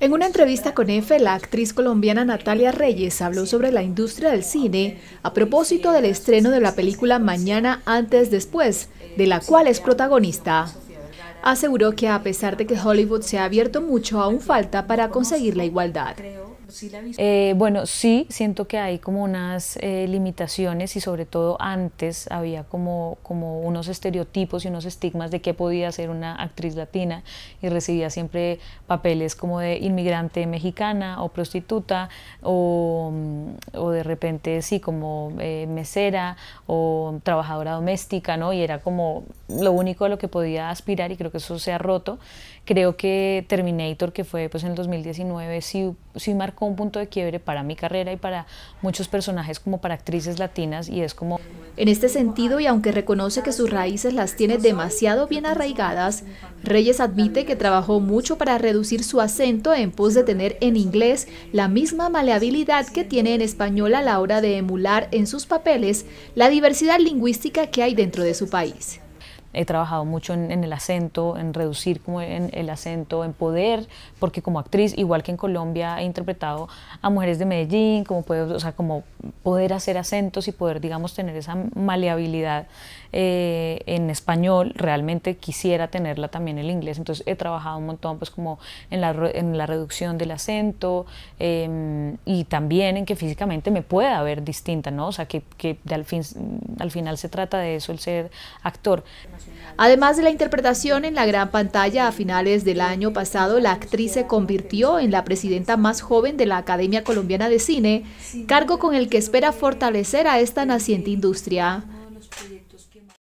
En una entrevista con EFE, la actriz colombiana Natalia Reyes habló sobre la industria del cine a propósito del estreno de la película Mañana antes después, de la cual es protagonista. Aseguró que a pesar de que Hollywood se ha abierto mucho, aún falta para conseguir la igualdad. Eh, bueno, sí, siento que hay como unas eh, limitaciones y sobre todo antes había como, unos estereotipos y unos estigmas de qué podía ser una actriz latina y recibía siempre papeles como de inmigrante mexicana o prostituta o, mm, de repente sí como eh, mesera o trabajadora doméstica, ¿no? Y era como lo único a lo que podía aspirar y creo que eso se ha roto. Creo que Terminator, que fue pues en el 2019, sí, sí marcó un punto de quiebre para mi carrera y para muchos personajes como para actrices latinas y es como... En este sentido, y aunque reconoce que sus raíces las tiene demasiado bien arraigadas, Reyes admite que trabajó mucho para reducir su acento en pos de tener en inglés la misma maleabilidad que tiene en español a la hora de emular en sus papeles la diversidad lingüística que hay dentro de su país. He trabajado mucho en, el acento, en reducir como en el acento, en poder, porque como actriz, igual que en Colombia, he interpretado a mujeres de Medellín, como, poder, o sea, como poder hacer acentos y poder, digamos, tener esa maleabilidad eh, en español. Realmente quisiera tenerla también en el inglés, entonces he trabajado un montón pues como en la, en la reducción del acento em, y también en que físicamente me pueda ver distinta, ¿no? O sea, que, que al, fin, al final se trata de eso, el ser actor. Además de la interpretación en la gran pantalla a finales del año pasado, la actriz se convirtió en la presidenta más joven de la Academia Colombiana de Cine, cargo con el que espera fortalecer a esta naciente industria.